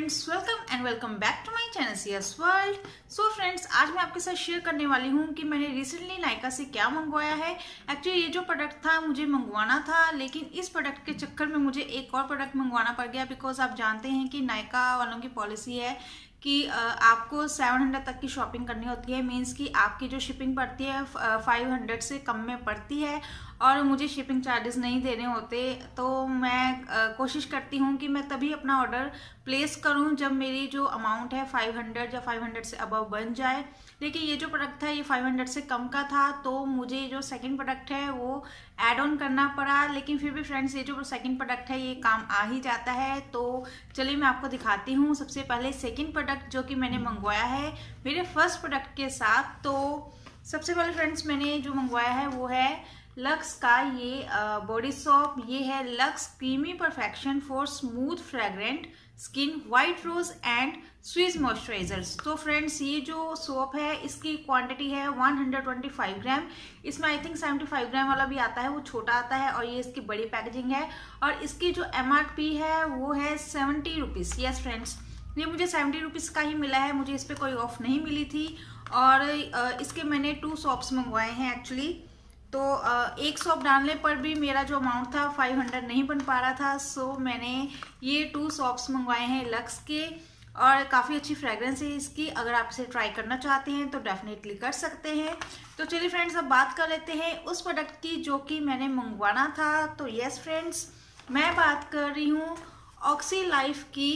Friends welcome and welcome back to my channel C S world so friends आज मैं आपके साथ share करने वाली हूँ कि मैंने रिसेंटली नायका से क्या मंगवाया है एक्चुअली ये जो प्रोडक्ट था मुझे मंगवाना था लेकिन इस प्रोडक्ट के चक्कर में मुझे एक और प्रोडक्ट मंगवाना पड़ गया बिकॉज आप जानते हैं कि नायका वालों की पॉलिसी है कि आपको 700 तक की शॉपिंग करनी होती है मीन्स कि आपकी जो शिपिंग पड़ती है 500 से कम में पड़ती है और मुझे शिपिंग चार्जेस नहीं देने होते तो मैं कोशिश करती हूँ कि मैं तभी अपना ऑर्डर प्लेस करूँ जब मेरी जो अमाउंट है 500 या 500 से अबव बन जाए देखिए ये जो प्रोडक्ट था ये 500 से कम का था तो मुझे जो सेकंड प्रोडक्ट है वो एड ऑन करना पड़ा लेकिन फिर भी फ्रेंड्स ये जो सेकंड प्रोडक्ट है ये काम आ ही जाता है तो चलिए मैं आपको दिखाती हूँ सबसे पहले सेकंड प्रोडक्ट जो कि मैंने मंगवाया है मेरे फर्स्ट प्रोडक्ट के साथ तो सबसे पहले फ्रेंड्स मैंने जो मंगवाया है वो है लक्स का ये बॉडी सॉप ये है Lux creamy perfection for smooth fragrant skin white rose and Swiss moisturisers तो फ्रेंड्स ये जो सोप है इसकी क्वांटिटी है 125 ग्राम इसमें आई थिंक 75 ग्राम वाला भी आता है वो छोटा आता है और ये इसकी बड़ी पैकेजिंग है और इसकी जो एम है वो है सेवेंटी रुपीज़ यस फ्रेंड्स ये मुझे सेवेंटी रुपीज़ का ही मिला है मुझे इस पर कोई ऑफ नहीं मिली थी और इसके मैंने टू सॉप्स मंगवाए हैं एक्चुअली तो एक सॉप डालने पर भी मेरा जो अमाउंट था 500 नहीं बन पा रहा था सो मैंने ये टू सॉप्स मंगवाए हैं लक्स के और काफ़ी अच्छी फ्रेगरेंस है इसकी अगर आप इसे ट्राई करना चाहते हैं तो डेफिनेटली कर सकते हैं तो चलिए फ्रेंड्स अब बात कर लेते हैं उस प्रोडक्ट की जो कि मैंने मंगवाना था तो यस फ्रेंड्स मैं बात कर रही हूँ ऑक्सी लाइफ की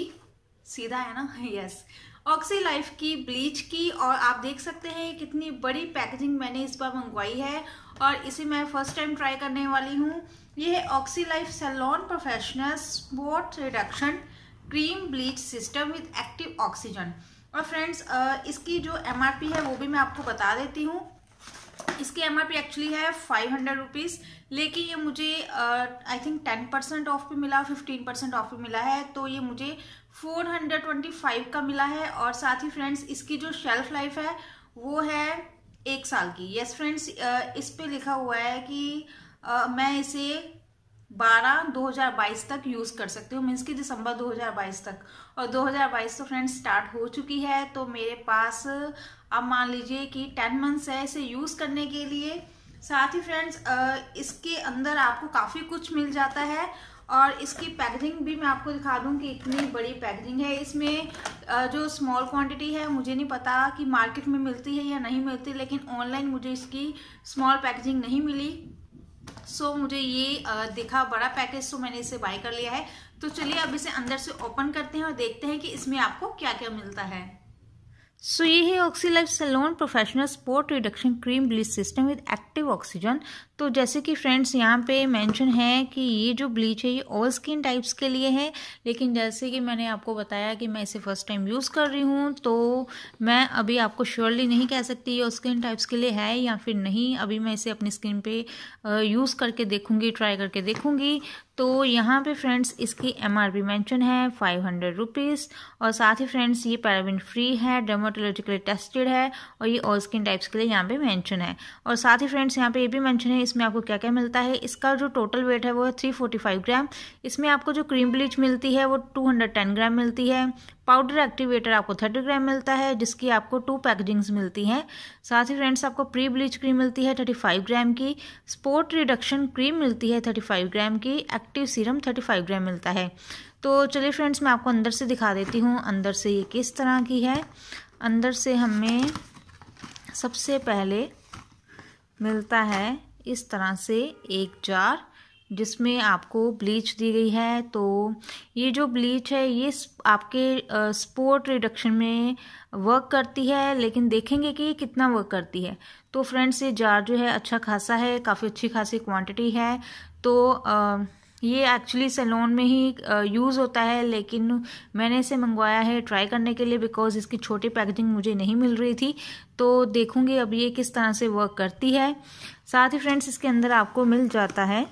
सीधा है ना यस ऑक्सी लाइफ की ब्लीच की और आप देख सकते हैं कितनी बड़ी पैकेजिंग मैंने इस बार मंगवाई है और इसे मैं फर्स्ट टाइम ट्राई करने वाली हूँ यह है Oxy Life salon professional sport reduction cream bleach system with active oxygen और फ्रेंड्स इसकी जो एम है वो भी मैं आपको बता देती हूँ इसकी एम आर पी एक्चुअली है फाइव हंड्रेड रुपीज़ लेकिन ये मुझे I think ten percent off भी मिला फिफ्टीन परसेंट ऑफ भी मिला है तो ये मुझे फोर हंड्रेड ट्वेंटी फाइव का मिला है और साथ ही फ्रेंड्स इसकी जो शेल्फ लाइफ है वो है एक साल की यस yes, फ्रेंड्स इस पर लिखा हुआ है कि मैं इसे 12 2022 तक यूज़ कर सकते हो मीन्स की दिसंबर 2022 तक और 2022 तो फ्रेंड्स स्टार्ट हो चुकी है तो मेरे पास अब मान लीजिए कि 10 मंथ्स है इसे यूज़ करने के लिए साथ ही फ्रेंड्स इसके अंदर आपको काफ़ी कुछ मिल जाता है और इसकी पैकेजिंग भी मैं आपको दिखा दूं कि इतनी बड़ी पैकेजिंग है इसमें जो स्मॉल क्वांटिटी है मुझे नहीं पता कि मार्केट में मिलती है या नहीं मिलती लेकिन ऑनलाइन मुझे इसकी स्मॉल पैकेजिंग नहीं मिली सो so, मुझे ये दिखा बड़ा पैकेज तो मैंने इसे बाय कर लिया है तो चलिए अब इसे अंदर से ओपन करते हैं और देखते हैं कि इसमें आपको क्या क्या मिलता है सो so, ये है Oxylife salon professional sport reduction cream bleach system with active oxygen तो जैसे कि फ्रेंड्स यहाँ पे मेंशन है कि ये जो ब्लीच है ये ऑल स्किन टाइप्स के लिए है लेकिन जैसे कि मैंने आपको बताया कि मैं इसे फ़र्स्ट टाइम यूज़ कर रही हूँ तो मैं अभी आपको श्योरली नहीं कह सकती ये ऑल स्किन टाइप्स के लिए है या फिर नहीं अभी मैं इसे अपनी स्किन पे यूज़ करके देखूँगी ट्राई करके देखूँगी तो यहाँ पे फ्रेंड्स इसकी एम आर पी मैंशन है फाइव हंड्रेड रुपीज़ और साथ ही फ्रेंड्स ये पैराबिन फ्री है डर्माटोलॉजिकली टेस्टेड है और ये ऑल स्किन टाइप्स के लिए यहाँ पे मेंशन है और साथ ही फ्रेंड्स यहाँ पे ये भी मेंशन है इसमें आपको क्या क्या मिलता है इसका जो टोटल वेट है वो है थ्री फोर्टी फाइव ग्राम इसमें आपको जो क्रीम ब्लीच मिलती है वो टू हंड्रेड टेन ग्राम मिलती है पाउडर एक्टिवेटर आपको थर्टी ग्राम मिलता है जिसकी आपको टू पैकेजिंग्स मिलती हैं साथ ही फ्रेंड्स आपको प्री ब्लीच क्रीम मिलती है थर्टी फाइव ग्राम की स्पोर्ट रिडक्शन क्रीम मिलती है थर्टी फाइव ग्राम की active serum thirty five gram मिलता है तो चलिए फ्रेंड्स मैं आपको अंदर से दिखा देती हूँ अंदर से ये किस तरह की है अंदर से हमें सबसे पहले मिलता है इस तरह से एक जार जिसमें आपको ब्लीच दी गई है तो ये जो ब्लीच है ये आपके स्पोर्ट रिडक्शन में वर्क करती है लेकिन देखेंगे कि ये कितना वर्क करती है तो फ्रेंड्स ये जार जो है अच्छा खासा है काफ़ी अच्छी खासी क्वांटिटी है तो आ, ये एक्चुअली सैलून में ही यूज़ होता है लेकिन मैंने इसे मंगवाया है ट्राई करने के लिए बिकॉज़ इसकी छोटी पैकेजिंग मुझे नहीं मिल रही थी तो देखूंगी अब ये किस तरह से वर्क करती है साथ ही फ्रेंड्स इसके अंदर आपको मिल जाता है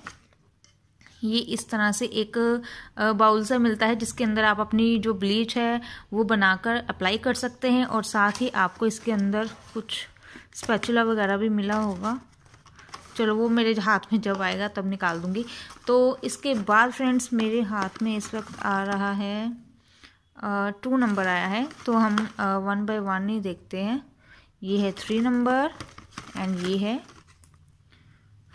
ये इस तरह से एक बाउल सा मिलता है जिसके अंदर आप अपनी जो ब्लीच है वो बनाकर अप्लाई कर सकते हैं और साथ ही आपको इसके अंदर कुछ स्पैचुला वगैरह भी मिला होगा चलो वो मेरे हाथ में जब आएगा तब निकाल दूँगी तो इसके बाद फ्रेंड्स मेरे हाथ में इस वक्त आ रहा है टू नंबर आया है तो हम वन बाय वन ही देखते हैं ये है थ्री नंबर एंड ये है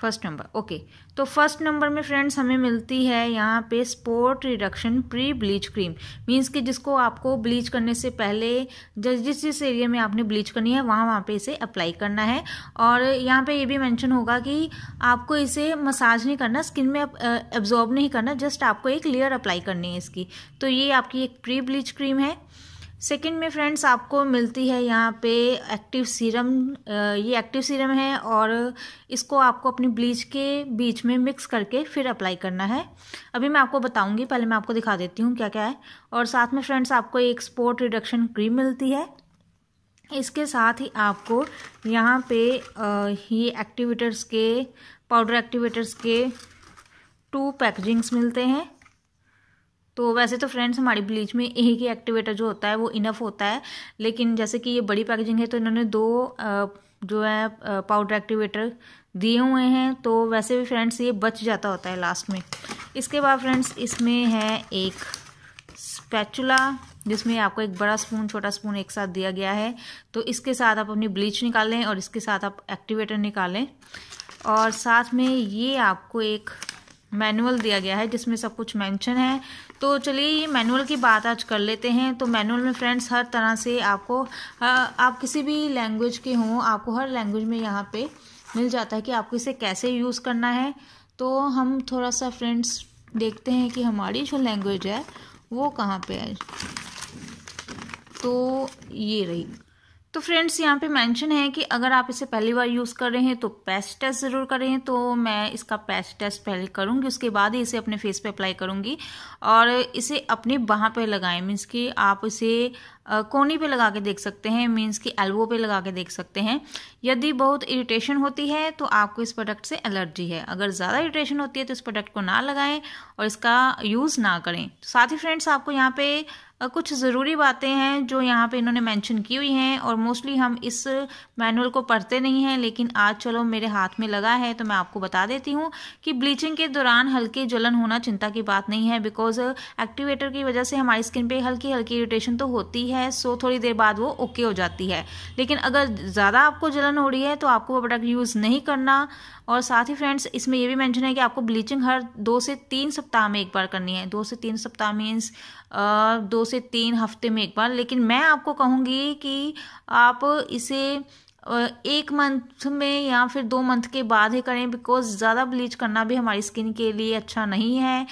फर्स्ट नंबर ओके तो फर्स्ट नंबर में फ्रेंड्स हमें मिलती है यहाँ पे sport reduction pre bleach cream means कि जिसको आपको ब्लीच करने से पहले जिस जिस एरिया में आपने ब्लीच करनी है वहाँ वहाँ पे इसे अप्लाई करना है और यहाँ पे ये भी मेंशन होगा कि आपको इसे मसाज नहीं करना स्किन में एब्जॉर्ब नहीं करना जस्ट आपको एक लेयर अप्लाई करनी है इसकी तो ये आपकी एक प्री ब्लीच क्रीम है सेकेंड में फ्रेंड्स आपको मिलती है यहाँ पे एक्टिव सीरम ये एक्टिव सीरम है और इसको आपको अपनी ब्लीच के बीच में मिक्स करके फिर अप्लाई करना है अभी मैं आपको बताऊंगी पहले मैं आपको दिखा देती हूँ क्या क्या है और साथ में फ्रेंड्स आपको एक स्पोर्ट रिडक्शन क्रीम मिलती है इसके साथ ही आपको यहाँ पे ये एक्टिवेटर्स के पाउडर एक्टिवेटर्स के टू पैकेजिंग्स मिलते हैं तो वैसे तो फ्रेंड्स हमारी ब्लीच में एक ही एक्टिवेटर जो होता है वो इनफ होता है लेकिन जैसे कि ये बड़ी पैकेजिंग है तो इन्होंने दो जो है पाउडर एक्टिवेटर दिए हुए हैं तो वैसे भी फ्रेंड्स ये बच जाता होता है लास्ट में इसके बाद फ्रेंड्स इसमें है एक स्पैचुला जिसमें आपको एक बड़ा स्पून छोटा स्पून एक साथ दिया गया है तो इसके साथ आप अपनी ब्लीच निकालें और इसके साथ आप एक्टिवेटर निकालें और साथ में ये आपको एक मैनुअल दिया गया है जिसमें सब कुछ मेंशन है तो चलिए ये मैनुअल की बात आज कर लेते हैं तो मैनुअल में फ्रेंड्स हर तरह से आपको आप किसी भी लैंग्वेज के हों आपको हर लैंग्वेज में यहाँ पे मिल जाता है कि आपको इसे कैसे यूज़ करना है तो हम थोड़ा सा फ्रेंड्स देखते हैं कि हमारी जो लैंग्वेज है वो कहाँ पे है तो ये रही तो फ्रेंड्स यहाँ पे मेंशन है कि अगर आप इसे पहली बार यूज़ कर रहे हैं तो पैच टेस्ट ज़रूर करें तो मैं इसका पैच टेस्ट पहले करूँगी उसके बाद ही इसे अपने फेस पे अप्लाई करूँगी और इसे अपने बाह पे लगाएं मीन्स कि आप इसे कोनी पे लगा के देख सकते हैं मीन्स कि एल्बो पे लगा के देख सकते हैं यदि बहुत इरिटेशन होती है तो आपको इस प्रोडक्ट से एलर्जी है अगर ज़्यादा इरिटेशन होती है तो इस प्रोडक्ट को ना लगाएं और इसका यूज़ ना करें साथ ही फ्रेंड्स आपको यहाँ पे कुछ ज़रूरी बातें हैं जो यहाँ पे इन्होंने मेंशन की हुई हैं और मोस्टली हम इस मैनुअल को पढ़ते नहीं हैं लेकिन आज चलो मेरे हाथ में लगा है तो मैं आपको बता देती हूँ कि ब्लीचिंग के दौरान हल्की जलन होना चिंता की बात नहीं है बिकॉज एक्टिवेटर की वजह से हमारी स्किन पे हल्की हल्की इरिटेशन तो होती है है सो थोड़ी देर बाद वो ओके हो जाती है लेकिन अगर ज़्यादा आपको जलन हो रही है तो आपको वो प्रोडक्ट यूज़ नहीं करना और साथ ही फ्रेंड्स इसमें यह भी मेंशन है कि आपको ब्लीचिंग हर दो से तीन सप्ताह में एक बार करनी है दो से तीन सप्ताह मीन्स दो से तीन हफ्ते में एक बार लेकिन मैं आपको कहूँगी कि आप इसे एक मंथ में या फिर दो मंथ के बाद ही करें बिकॉज ज़्यादा ब्लीच करना भी हमारी स्किन के लिए अच्छा नहीं है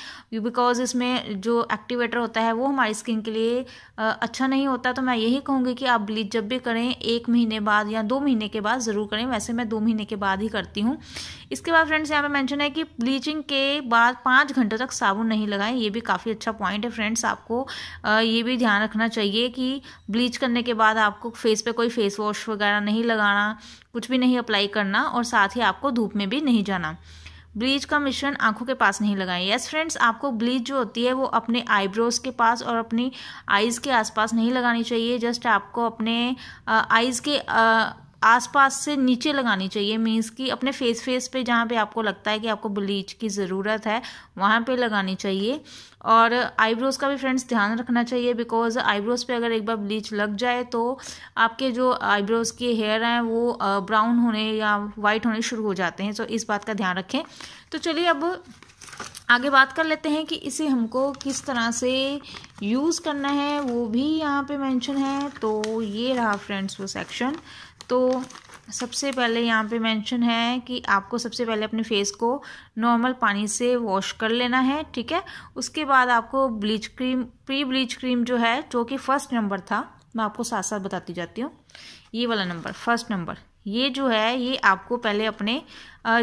बिकॉज इसमें जो एक्टिवेटर होता है वो हमारी स्किन के लिए अच्छा नहीं होता तो मैं यही कहूँगी कि आप ब्लीच जब भी करें एक महीने बाद या दो महीने के बाद ज़रूर करें वैसे मैं दो महीने के बाद ही करती हूँ इसके बाद फ्रेंड्स यहाँ पर मैंशन है कि ब्लीचिंग के बाद पाँच घंटे तक साबुन नहीं लगाएं ये भी काफ़ी अच्छा पॉइंट है फ्रेंड्स आपको ये भी ध्यान रखना चाहिए कि ब्लीच करने के बाद आपको फेस पर कोई फेस वॉश वगैरह नहीं लगा लगाना कुछ भी नहीं अप्लाई करना और साथ ही आपको धूप में भी नहीं जाना ब्लीच का मिश्रण आंखों के पास नहीं लगाएं यस फ्रेंड्स आपको ब्लीच जो होती है वो अपने आईब्रोज के पास और अपनी आईज़ के आसपास नहीं लगानी चाहिए जस्ट आपको अपने आईज़ के आ, आसपास से नीचे लगानी चाहिए मीन्स कि अपने फेस फेस पे जहाँ पे आपको लगता है कि आपको ब्लीच की ज़रूरत है वहाँ पे लगानी चाहिए और आईब्रोज़ का भी फ्रेंड्स ध्यान रखना चाहिए बिकॉज आईब्रोज़ पे अगर एक बार ब्लीच लग जाए तो आपके जो आईब्रोज़ के हेयर हैं वो ब्राउन होने या वाइट होने शुरू हो जाते हैं तो इस बात का ध्यान रखें तो चलिए अब आगे बात कर लेते हैं कि इसे हमको किस तरह से यूज़ करना है वो भी यहाँ पे मेंशन है तो ये रहा फ्रेंड्स वो सेक्शन तो सबसे पहले यहाँ पे मेंशन है कि आपको सबसे पहले अपने फेस को नॉर्मल पानी से वॉश कर लेना है ठीक है उसके बाद आपको bleach cream pre bleach cream जो है जो कि फ़र्स्ट नंबर था मैं आपको साथ साथ बताती जाती हूँ ये वाला नंबर फर्स्ट नंबर ये जो है ये आपको पहले अपने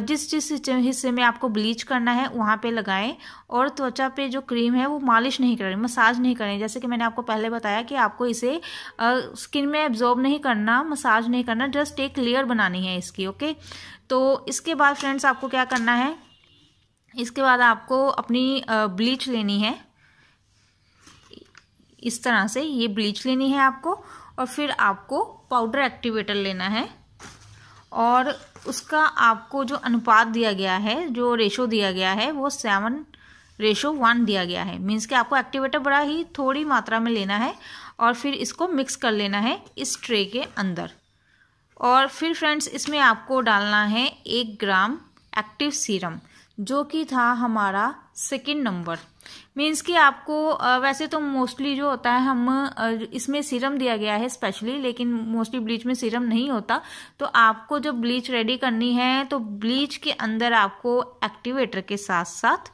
जिस जिस हिस्से में आपको ब्लीच करना है वहाँ पे लगाएं और त्वचा पे जो क्रीम है वो मालिश नहीं करें मसाज नहीं करें जैसे कि मैंने आपको पहले बताया कि आपको इसे स्किन में एब्जॉर्ब नहीं करना मसाज नहीं करना जस्ट एक लेयर बनानी है इसकी ओके तो इसके बाद फ्रेंड्स आपको क्या करना है इसके बाद आपको अपनी ब्लीच लेनी है इस तरह से ये ब्लीच लेनी है आपको और फिर आपको पाउडर एक्टिवेटर लेना है और उसका आपको जो अनुपात दिया गया है जो रेशो दिया गया है वो सेवन रेशो वन दिया गया है मीन्स कि आपको एक्टिवेटर बड़ा ही थोड़ी मात्रा में लेना है और फिर इसको मिक्स कर लेना है इस ट्रे के अंदर और फिर फ्रेंड्स इसमें आपको डालना है एक ग्राम एक्टिव सीरम जो कि था हमारा सेकेंड नंबर मीन्स कि आपको वैसे तो मोस्टली जो होता है हम इसमें सीरम दिया गया है स्पेशली लेकिन मोस्टली ब्लीच में सीरम नहीं होता तो आपको जब ब्लीच रेडी करनी है तो ब्लीच के अंदर आपको एक्टिवेटर के साथ साथ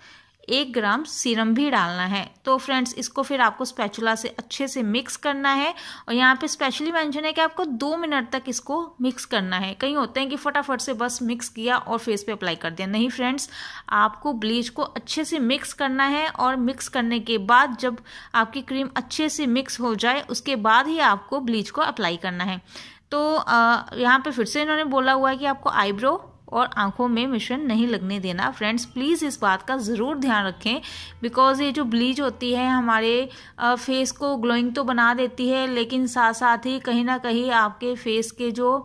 एक ग्राम सीरम भी डालना है तो फ्रेंड्स इसको फिर आपको स्पैचुला से अच्छे से मिक्स करना है और यहाँ पे स्पेशली मेंशन है कि आपको दो मिनट तक इसको मिक्स करना है कहीं होते हैं कि फटाफट से बस मिक्स किया और फेस पे अप्लाई कर दिया नहीं फ्रेंड्स आपको ब्लीच को अच्छे से मिक्स करना है और मिक्स करने के बाद जब आपकी क्रीम अच्छे से मिक्स हो जाए उसके बाद ही आपको ब्लीच को अप्लाई करना है तो यहाँ पे फिर से इन्होंने बोला हुआ है कि आपको आईब्रो और आंखों में मिश्रण नहीं लगने देना फ्रेंड्स प्लीज़ इस बात का ज़रूर ध्यान रखें बिकॉज़ ये जो ब्लीच होती है हमारे फेस को ग्लोइंग तो बना देती है लेकिन साथ साथ ही कहीं ना कहीं आपके फेस के जो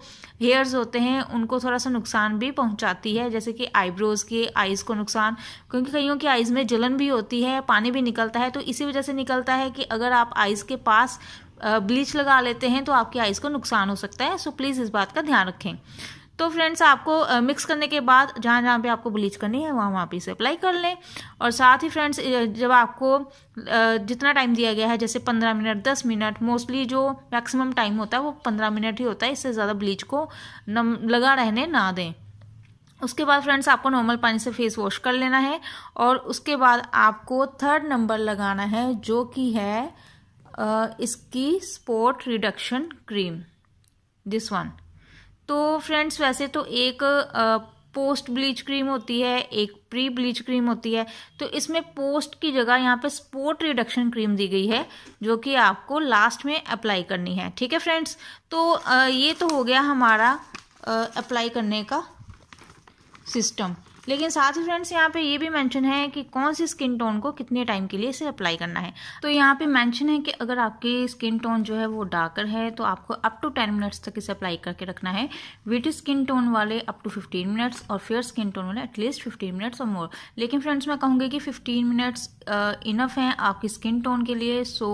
हेयर्स होते हैं उनको थोड़ा सा नुकसान भी पहुंचाती है जैसे कि आईब्रोज़ के आइज़ को नुकसान क्योंकि कईयों की आइज़ में जलन भी होती है पानी भी निकलता है तो इसी वजह से निकलता है कि अगर आप आइज़ के पास ब्लीच लगा लेते हैं तो आपकी आइज़ को नुकसान हो सकता है सो प्लीज़ इस बात का ध्यान रखें तो फ्रेंड्स आपको मिक्स करने के बाद जहाँ जहाँ पे आपको ब्लीच करनी है वहाँ वहाँ पे इसे अप्लाई कर लें और साथ ही फ्रेंड्स जब आपको जितना टाइम दिया गया है जैसे पंद्रह मिनट दस मिनट मोस्टली जो मैक्सिमम टाइम होता है वो पंद्रह मिनट ही होता है इससे ज़्यादा ब्लीच को नम लगा रहने ना दें उसके बाद फ्रेंड्स आपको नॉर्मल पानी से फेस वॉश कर लेना है और उसके बाद आपको थर्ड नंबर लगाना है जो कि है इसकी sport reduction cream this one तो फ्रेंड्स वैसे तो एक पोस्ट ब्लीच क्रीम होती है एक प्री ब्लीच क्रीम होती है तो इसमें पोस्ट की जगह यहाँ पे स्पोर्ट रिडक्शन क्रीम दी गई है जो कि आपको लास्ट में अप्लाई करनी है ठीक है फ्रेंड्स तो ये तो हो गया हमारा अप्लाई करने का सिस्टम लेकिन साथ ही फ्रेंड्स यहाँ पे ये भी मेंशन है कि कौन सी स्किन टोन को कितने टाइम के लिए इसे अप्लाई करना है तो यहाँ पे मेंशन है कि अगर आपकी स्किन टोन जो है वो डार्कर है तो आपको अप टू टेन मिनट्स तक इसे अप्लाई करके रखना है विट स्किन टोन वाले अप टू फिफ्टीन मिनट्स और फेयर स्किन टोन वाले एटलीस्ट फिफ्टीन मिनट्स और मोर लेकिन फ्रेंड्स मैं कहूँगी कि फिफ्टीन मिनट्स इनफ हैं आपकी स्किन टोन के लिए सो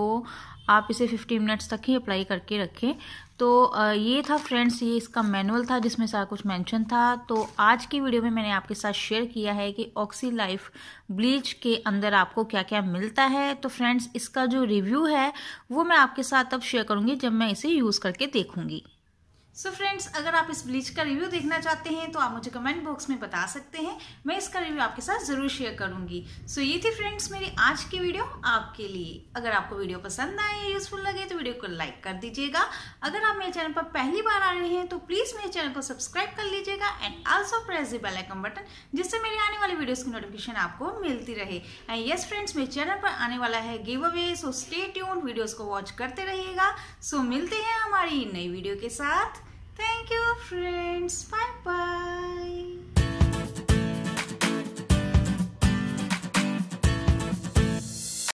आप इसे 15 मिनट्स तक ही अप्लाई करके रखें तो ये था फ्रेंड्स ये इसका मैनुअल था जिसमें सारा कुछ मेंशन था तो आज की वीडियो में मैंने आपके साथ शेयर किया है कि ऑक्सी लाइफ ब्लीच के अंदर आपको क्या क्या मिलता है तो फ्रेंड्स इसका जो रिव्यू है वो मैं आपके साथ अब शेयर करूँगी जब मैं इसे यूज़ करके देखूँगी सो so फ्रेंड्स अगर आप इस ब्लीच का रिव्यू देखना चाहते हैं तो आप मुझे कमेंट बॉक्स में बता सकते हैं मैं इसका रिव्यू आपके साथ ज़रूर शेयर करूंगी सो so ये थी फ्रेंड्स मेरी आज की वीडियो आपके लिए अगर आपको वीडियो पसंद आए यूज़फुल लगे तो वीडियो को लाइक कर दीजिएगा अगर आप मेरे चैनल पर पहली बार आ रहे हैं तो प्लीज़ मेरे चैनल को सब्सक्राइब कर लीजिएगा and also press the bell icon button जिससे मेरी आने वाली वीडियोज़ की नोटिफिकेशन आपको मिलती रहे एंड येस फ्रेंड्स मेरे चैनल पर आने वाला है give away so stay tune videos को वॉच करते रहिएगा सो मिलते हैं हमारी नई वीडियो के साथ Thank you friends. Bye bye.